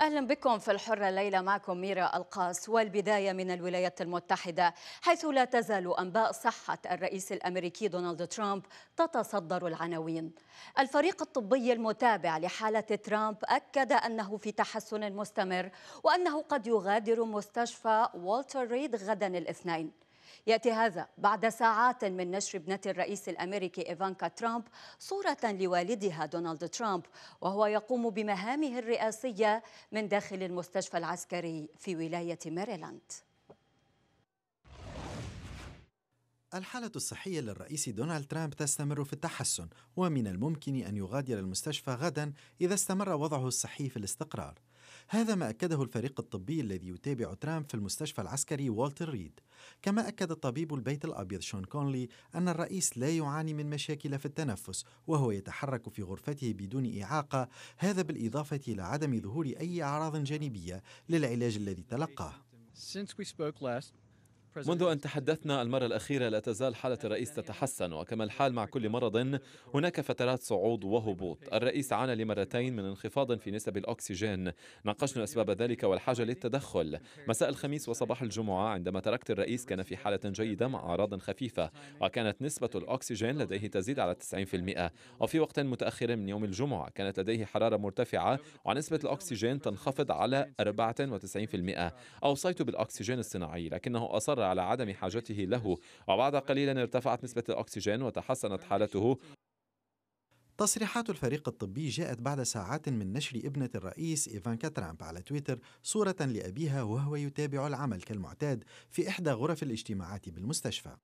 أهلا بكم في الحرة الليلة معكم ميرا القاس والبداية من الولايات المتحدة حيث لا تزال أنباء صحة الرئيس الأمريكي دونالد ترامب تتصدر العناوين الفريق الطبي المتابع لحالة ترامب أكد أنه في تحسن مستمر وأنه قد يغادر مستشفى والتر ريد غدا الاثنين يأتي هذا بعد ساعات من نشر ابنة الرئيس الأمريكي إيفانكا ترامب صورة لوالدها دونالد ترامب وهو يقوم بمهامه الرئاسية من داخل المستشفى العسكري في ولاية ماريلاند الحالة الصحية للرئيس دونالد ترامب تستمر في التحسن ومن الممكن أن يغادر المستشفى غدا إذا استمر وضعه الصحي في الاستقرار هذا ما أكده الفريق الطبي الذي يتابع ترامب في المستشفى العسكري والتر ريد كما أكد طبيب البيت الأبيض شون كونلي أن الرئيس لا يعاني من مشاكل في التنفس وهو يتحرك في غرفته بدون إعاقة هذا بالإضافة إلى عدم ظهور أي أعراض جانبية للعلاج الذي تلقاه Since we spoke last, منذ أن تحدثنا المرة الأخيرة لا تزال حالة الرئيس تتحسن وكما الحال مع كل مرض هناك فترات صعود وهبوط الرئيس عانى لمرتين من انخفاض في نسب الأكسجين ناقشنا أسباب ذلك والحاجة للتدخل مساء الخميس وصباح الجمعة عندما تركت الرئيس كان في حالة جيدة مع أعراض خفيفة وكانت نسبة الأكسجين لديه تزيد على 90% وفي وقت متأخر من يوم الجمعة كانت لديه حرارة مرتفعة ونسبة الأكسجين تنخفض على 94% أوصيت بالأكسجين الصناعي لكنه أصر على عدم حاجته له وبعد قليل ارتفعت نسبة الأكسجين وتحسنت حالته تصريحات الفريق الطبي جاءت بعد ساعات من نشر ابنة الرئيس إيفانكا ترامب على تويتر صورة لأبيها وهو يتابع العمل كالمعتاد في إحدى غرف الاجتماعات بالمستشفى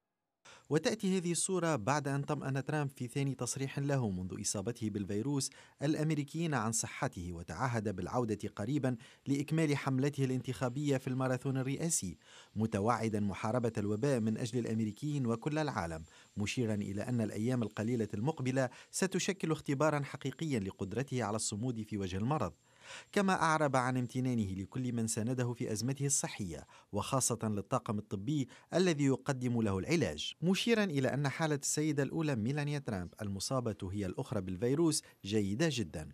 وتأتي هذه الصورة بعد أن طمأن ترامب في ثاني تصريح له منذ إصابته بالفيروس الأمريكيين عن صحته وتعهد بالعودة قريبا لإكمال حملته الانتخابية في الماراثون الرئاسي متوعدا محاربة الوباء من أجل الأمريكيين وكل العالم مشيرا إلى أن الأيام القليلة المقبلة ستشكل اختبارا حقيقيا لقدرته على الصمود في وجه المرض كما أعرب عن امتنانه لكل من سانده في أزمته الصحية وخاصة للطاقم الطبي الذي يقدم له العلاج مشيرا إلى أن حالة السيدة الأولى ميلانيا ترامب المصابة هي الأخرى بالفيروس جيدة جدا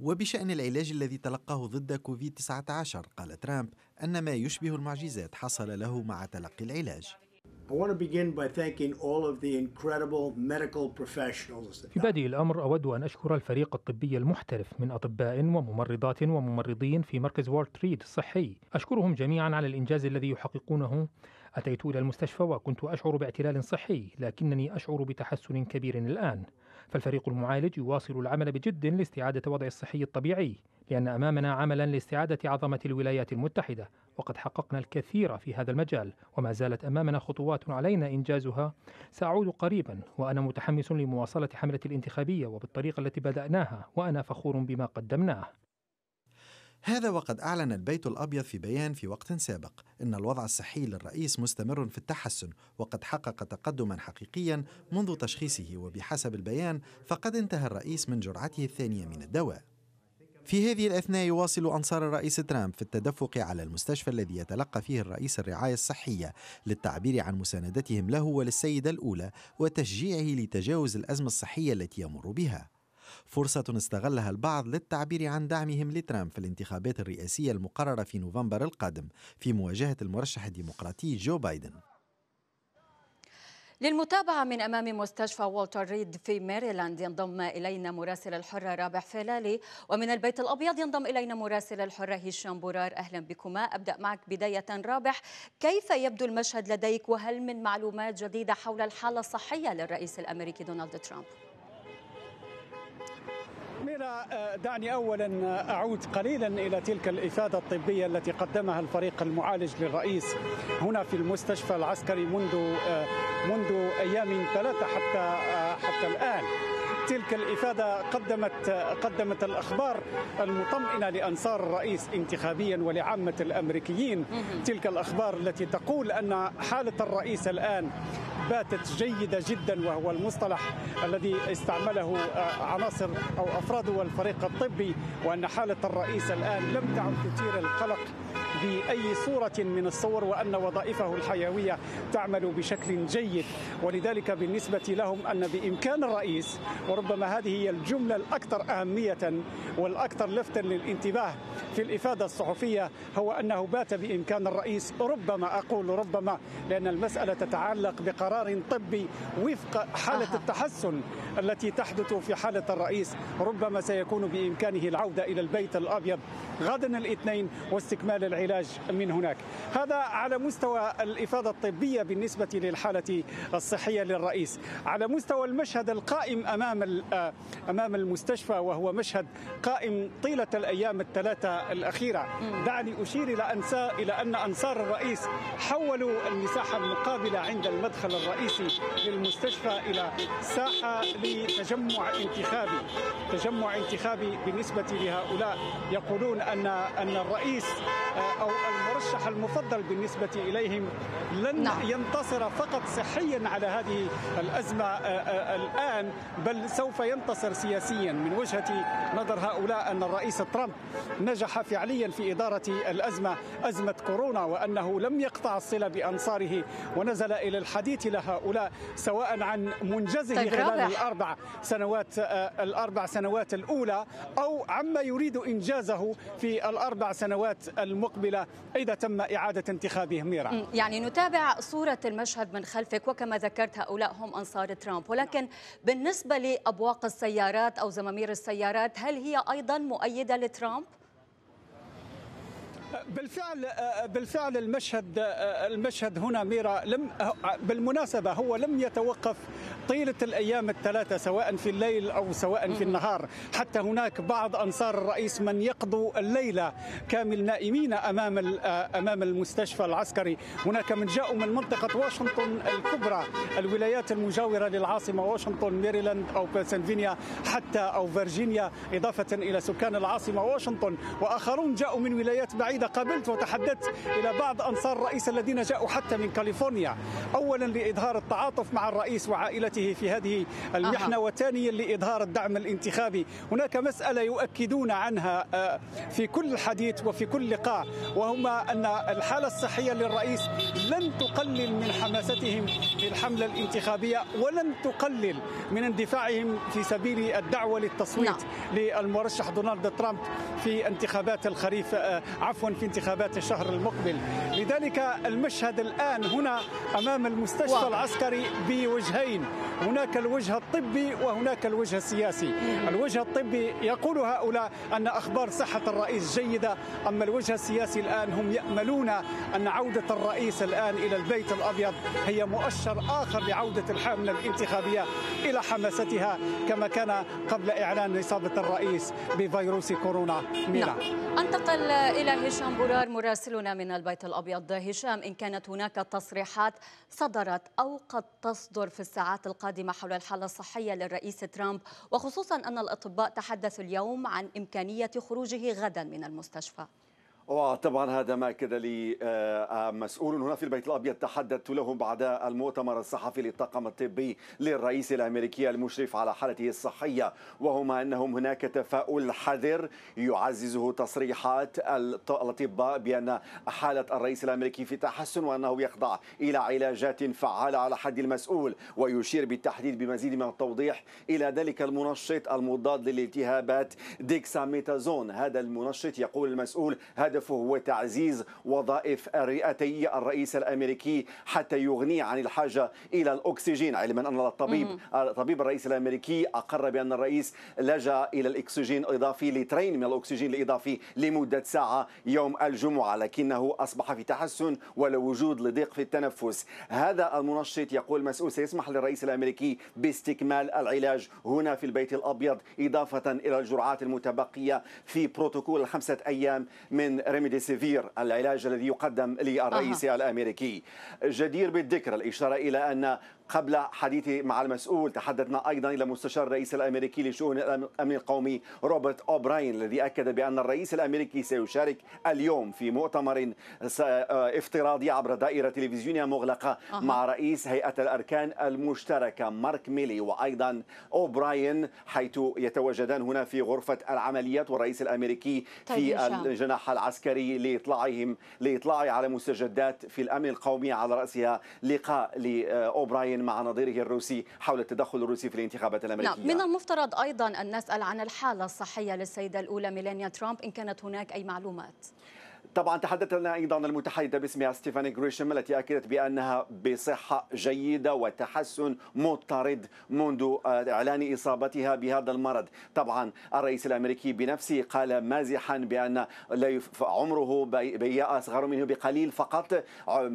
وبشأن العلاج الذي تلقاه ضد كوفيد-19 قال ترامب أن ما يشبه المعجزات حصل له مع تلقي العلاج في بادئ الأمر أود أن أشكر الفريق الطبي المحترف من أطباء وممرضات وممرضين في مركز وورد تريد الصحي أشكرهم جميعا على الإنجاز الذي يحققونه أتيت إلى المستشفى وكنت أشعر باعتلال صحي لكنني أشعر بتحسن كبير الآن فالفريق المعالج يواصل العمل بجد لاستعادة وضع الصحي الطبيعي لأن أمامنا عملا لاستعادة عظمة الولايات المتحدة وقد حققنا الكثير في هذا المجال وما زالت أمامنا خطوات علينا إنجازها سأعود قريبا وأنا متحمس لمواصلة حملة الانتخابية وبالطريقة التي بدأناها وأنا فخور بما قدمناه هذا وقد أعلن البيت الأبيض في بيان في وقت سابق أن الوضع الصحي للرئيس مستمر في التحسن وقد حقق تقدما حقيقيا منذ تشخيصه وبحسب البيان فقد انتهى الرئيس من جرعته الثانية من الدواء في هذه الأثناء يواصل أنصار الرئيس ترامب في التدفق على المستشفى الذي يتلقى فيه الرئيس الرعاية الصحية للتعبير عن مساندتهم له وللسيدة الأولى وتشجيعه لتجاوز الأزمة الصحية التي يمر بها فرصة استغلها البعض للتعبير عن دعمهم لترامب في الانتخابات الرئاسية المقررة في نوفمبر القادم في مواجهة المرشح الديمقراطي جو بايدن للمتابعة من أمام مستشفى والتر ريد في ماريلاند ينضم إلينا مراسل الحرة رابح فلالي ومن البيت الأبيض ينضم إلينا مراسل الحرة هشام بورار أهلا بكما أبدأ معك بداية رابح كيف يبدو المشهد لديك وهل من معلومات جديدة حول الحالة الصحية للرئيس الأمريكي دونالد ترامب؟ سلسلة آه، دعني أولا آه، أعود قليلا إلى تلك الإفادة الطبية التي قدمها الفريق المعالج للرئيس هنا في المستشفى العسكري منذ آه، منذ أيام ثلاثة حتى حتى الآن تلك الإفادة قدمت قدمت الأخبار المطمئنة لأنصار الرئيس انتخابيا ولعامة الأمريكيين تلك الأخبار التي تقول أن حالة الرئيس الآن باتت جيدة جدا وهو المصطلح الذي استعمله آه، عناصر أو أفراد والفريق الطبي وأن حالة الرئيس الآن لم تعد تثير القلق بأي صورة من الصور وأن وظائفه الحيوية تعمل بشكل جيد ولذلك بالنسبة لهم أن بإمكان الرئيس وربما هذه هي الجملة الأكثر أهمية والأكثر لفتا للانتباه في الإفادة الصحفية هو أنه بات بإمكان الرئيس ربما أقول ربما لأن المسألة تتعلق بقرار قرار طبي وفق حالة التحسن التي تحدث في حالة الرئيس ربما سيكون بإمكانه العودة إلى البيت الأبيض غدا الاثنين واستكمال العلاج من هناك هذا على مستوى الإفادة الطبية بالنسبة للحالة الصحية للرئيس على مستوى المشهد القائم أمام آه، أمام المستشفى وهو مشهد قائم طيلة الأيام الثلاثة الأخيرة دعني أشير إلى إلى أن أنصار الرئيس حولوا المساحة المقابلة عند المدخل الرئيس الرئيسي للمستشفى إلى ساحة لتجمع انتخابي تجمع انتخابي بالنسبة لهؤلاء يقولون أن أن الرئيس آه، أو المرشح المفضل بالنسبة إليهم لن نعم. ينتصر فقط صحيا على هذه الأزمة آه، آه، الآن بل سوف ينتصر سياسيا من وجهة نظر هؤلاء أن الرئيس ترامب نجح فعليا في إدارة الأزمة أزمة كورونا وأنه لم يقطع الصلة بأنصاره ونزل إلى الحديث هؤلاء سواء عن منجزه طيب خلال رابح. الأربع سنوات آه، الأربع سنوات الأولى أو عما يريد إنجازه في الأربع سنوات المقبلة إذا تم إعادة انتخابه ميرا يعني نتابع صورة المشهد من خلفك وكما ذكرت هؤلاء هم أنصار ترامب ولكن بالنسبة لأبواق السيارات أو زمامير السيارات هل هي أيضا مؤيدة لترامب؟ بالفعل آه، آه، بالفعل المشهد آه، المشهد هنا ميرا لم بالمناسبه هو لم يتوقف طيلة الأيام الثلاثة سواء في الليل أو سواء في النهار حتى هناك بعض أنصار الرئيس من يقضوا الليلة كامل نائمين أمام آه، أمام المستشفى العسكري هناك من جاءوا من منطقة واشنطن الكبرى الولايات المجاورة للعاصمة واشنطن ميريلاند أو بنسلفانيا حتى أو فيرجينيا إضافة إلى سكان العاصمة واشنطن وآخرون جاءوا من ولايات بعيدة قابلت وتحدثت إلى بعض أنصار الرئيس الذين جاءوا حتى من كاليفورنيا أولا لإظهار التعاطف مع الرئيس وعائلته مشاركته في هذه المحنة أه. وثانيا لإظهار الدعم الانتخابي هناك مسألة يؤكدون عنها آه، في كل حديث وفي كل لقاء وهما أن الحالة الصحية للرئيس لن تقلل من حماستهم للحملة الانتخابية ولن تقلل من اندفاعهم في سبيل الدعوة للتصويت نعم. للمرشح دونالد ترامب في انتخابات الخريف آه، عفوا في انتخابات الشهر المقبل لذلك المشهد الآن هنا أمام المستشفى واضح. العسكري بوجهين هناك الوجه الطبي وهناك الوجه السياسي الوجه الطبي يقول هؤلاء أن أخبار صحة الرئيس جيدة أما الوجه السياسي الآن هم يأملون أن عودة الرئيس الآن إلى البيت الأبيض هي مؤشر آخر لعودة الحملة الانتخابية إلى حماستها كما كان قبل إعلان إصابة الرئيس بفيروس كورونا ميلا نعم. انتقل إلى هشام بولار مراسلنا من البيت الأبيض هشام إن كانت هناك تصريحات صدرت أو قد تصدر في الساعات القادمة القادمة حول الحالة الصحية للرئيس ترامب وخصوصا أن الأطباء تحدثوا اليوم عن إمكانية خروجه غدا من المستشفى وطبعا هذا ما كده لي آه، آه، مسؤول هنا في البيت الابيض تحدثت له بعد المؤتمر الصحفي للطاقم الطبي للرئيس الامريكي المشرف على حالته الصحيه وهما انهم هناك تفاؤل حذر يعززه تصريحات الاطباء بان حاله الرئيس الامريكي في تحسن وانه يخضع الى علاجات فعاله على حد المسؤول ويشير بالتحديد بمزيد من التوضيح الى ذلك المنشط المضاد للالتهابات ديكساميتازون هذا المنشط يقول المسؤول هذا هدفه هو تعزيز وظائف الرئتي الرئيس الامريكي حتى يغنيه عن الحاجه الى الاكسجين علما ان الطبيب طبيب الرئيس الامريكي اقر بان الرئيس لجا الى الاكسجين الاضافي لترين من الاكسجين الاضافي لمده ساعه يوم الجمعه لكنه اصبح في تحسن ولا وجود لضيق في التنفس هذا المنشط يقول مسؤول سيسمح للرئيس الامريكي باستكمال العلاج هنا في البيت الابيض اضافه الى الجرعات المتبقيه في بروتوكول خمسه ايام من ريميدي سيفير العلاج الذي يقدم للرئيس أه. الامريكي جدير بالذكر الاشاره الى ان قبل حديثي مع المسؤول تحدثنا أيضا إلى مستشار الرئيس الأمريكي لشؤون الأمن القومي روبرت أوبراين الذي أكد بأن الرئيس الأمريكي سيشارك اليوم في مؤتمر آه، افتراضي عبر دائرة تلفزيونية مغلقة أه. مع رئيس هيئة الأركان المشتركة مارك ميلي وأيضا أوبراين حيث يتواجدان هنا في غرفة العمليات والرئيس الأمريكي طيب، في الجناح العسكري لإطلاعهم لإطلاعه على مستجدات في الأمن القومي على رأسها لقاء لأوبراين مع نظيره الروسي حول التدخل الروسي في الانتخابات نعم، الأمريكية نعم من المفترض أيضا أن نسأل عن الحالة الصحية للسيدة الأولى ميلانيا ترامب إن كانت هناك أي معلومات طبعا تحدثنا لنا ايضا المتحدثه باسمها ستيفاني غريشم التي اكدت بانها بصحه جيده وتحسن مضطرد منذ آه، اعلان اصابتها بهذا المرض، طبعا الرئيس الامريكي بنفسه قال مازحا بان عمره بي اصغر منه بقليل فقط آه،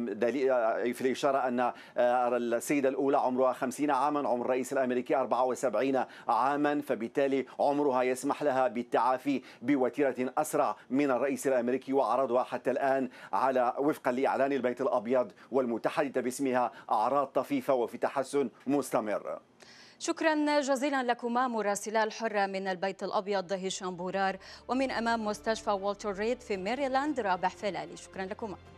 في الاشاره ان آه، السيده الاولى عمرها 50 عاما، عمر الرئيس الامريكي 74 عاما، فبالتالي عمرها يسمح لها بالتعافي بوتيره اسرع من الرئيس الامريكي وعرض أعراضها حتى الآن على وفقا لإعلان البيت الأبيض والمتحدث باسمها أعراض طفيفة وفي تحسن مستمر شكرا جزيلا لكما مراسلا الحرة من البيت الأبيض هشام بورار ومن أمام مستشفى والتر ريد في ميريلاند رابح فلالي شكرا لكما